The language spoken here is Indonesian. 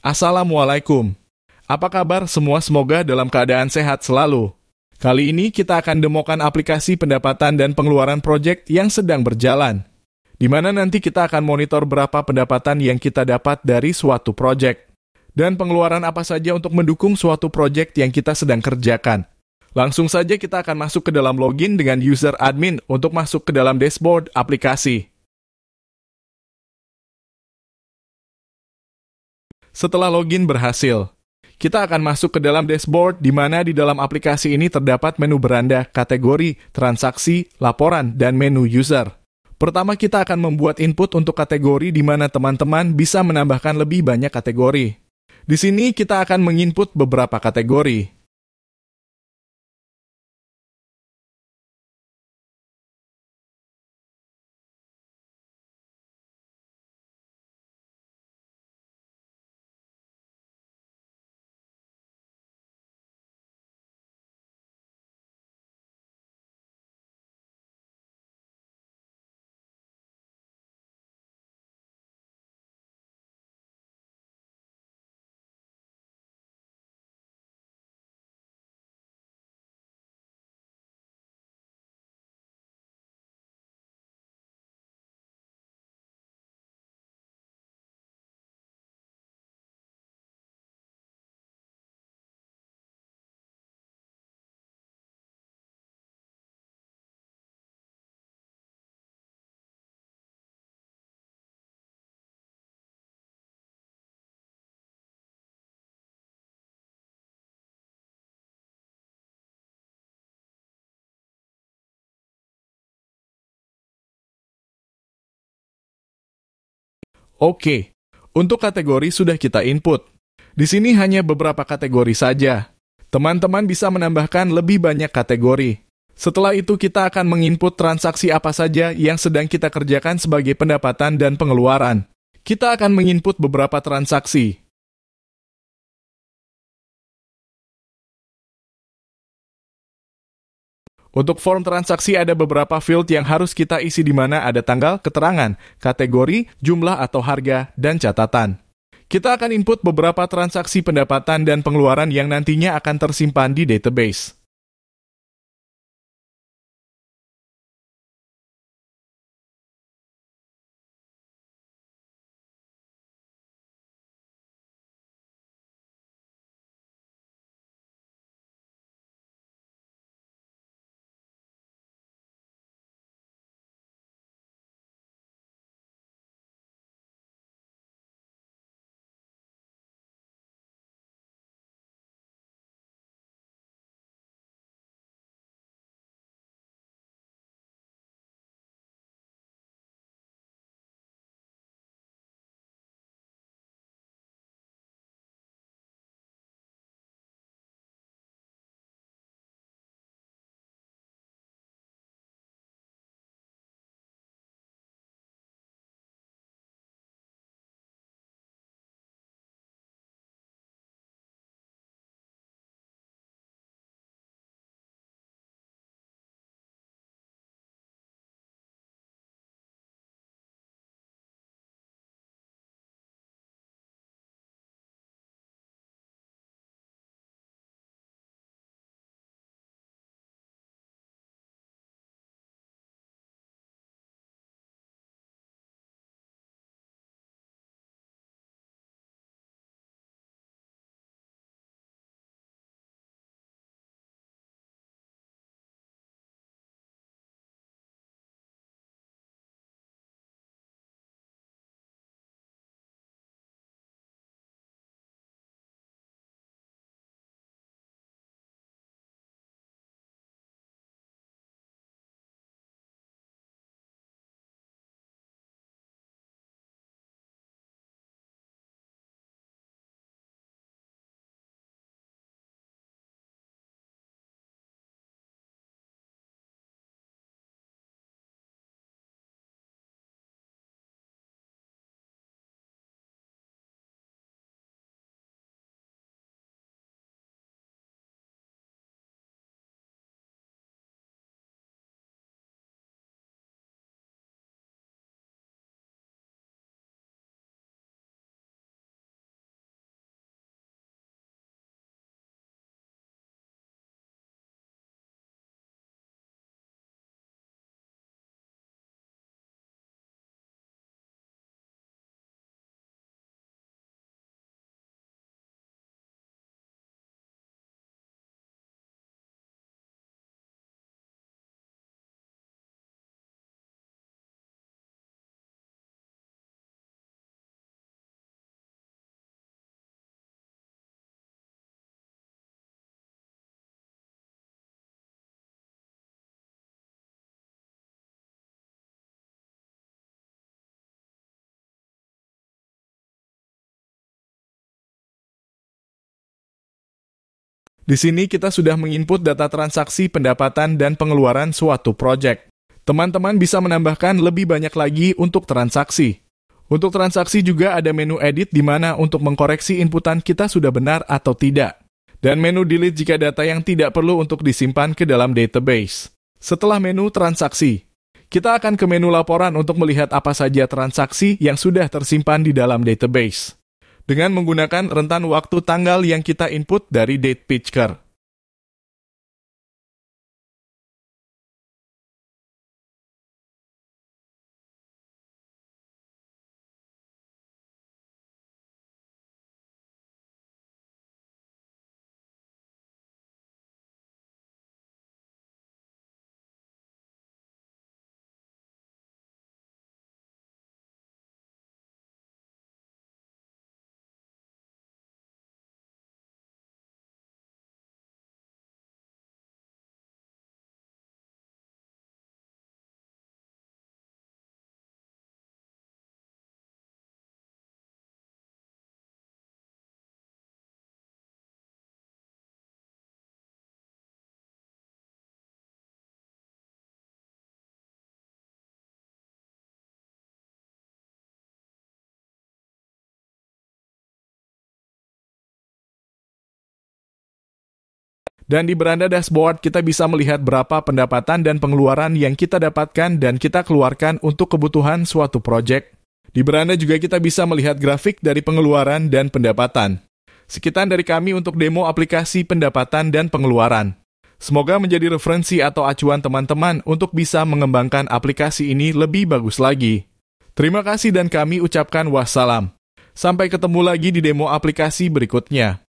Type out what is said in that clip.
Assalamualaikum. Apa kabar semua? Semoga dalam keadaan sehat selalu. Kali ini kita akan demokan aplikasi pendapatan dan pengeluaran proyek yang sedang berjalan, di mana nanti kita akan monitor berapa pendapatan yang kita dapat dari suatu proyek dan pengeluaran apa saja untuk mendukung suatu proyek yang kita sedang kerjakan. Langsung saja kita akan masuk ke dalam login dengan user admin untuk masuk ke dalam dashboard aplikasi. Setelah login berhasil, kita akan masuk ke dalam dashboard di mana di dalam aplikasi ini terdapat menu beranda, kategori, transaksi, laporan, dan menu user. Pertama kita akan membuat input untuk kategori di mana teman-teman bisa menambahkan lebih banyak kategori. Di sini kita akan menginput beberapa kategori. Oke, untuk kategori sudah kita input. Di sini hanya beberapa kategori saja. Teman-teman bisa menambahkan lebih banyak kategori. Setelah itu kita akan menginput transaksi apa saja yang sedang kita kerjakan sebagai pendapatan dan pengeluaran. Kita akan menginput beberapa transaksi. Untuk form transaksi ada beberapa field yang harus kita isi di mana ada tanggal, keterangan, kategori, jumlah atau harga, dan catatan. Kita akan input beberapa transaksi pendapatan dan pengeluaran yang nantinya akan tersimpan di database. Di sini kita sudah menginput data transaksi pendapatan dan pengeluaran suatu proyek. Teman-teman bisa menambahkan lebih banyak lagi untuk transaksi. Untuk transaksi juga ada menu edit di mana untuk mengkoreksi inputan kita sudah benar atau tidak. Dan menu delete jika data yang tidak perlu untuk disimpan ke dalam database. Setelah menu transaksi, kita akan ke menu laporan untuk melihat apa saja transaksi yang sudah tersimpan di dalam database dengan menggunakan rentan waktu tanggal yang kita input dari date picker. Dan di beranda dashboard kita bisa melihat berapa pendapatan dan pengeluaran yang kita dapatkan dan kita keluarkan untuk kebutuhan suatu proyek. Di beranda juga kita bisa melihat grafik dari pengeluaran dan pendapatan. Sekitar dari kami untuk demo aplikasi pendapatan dan pengeluaran. Semoga menjadi referensi atau acuan teman-teman untuk bisa mengembangkan aplikasi ini lebih bagus lagi. Terima kasih dan kami ucapkan wassalam. Sampai ketemu lagi di demo aplikasi berikutnya.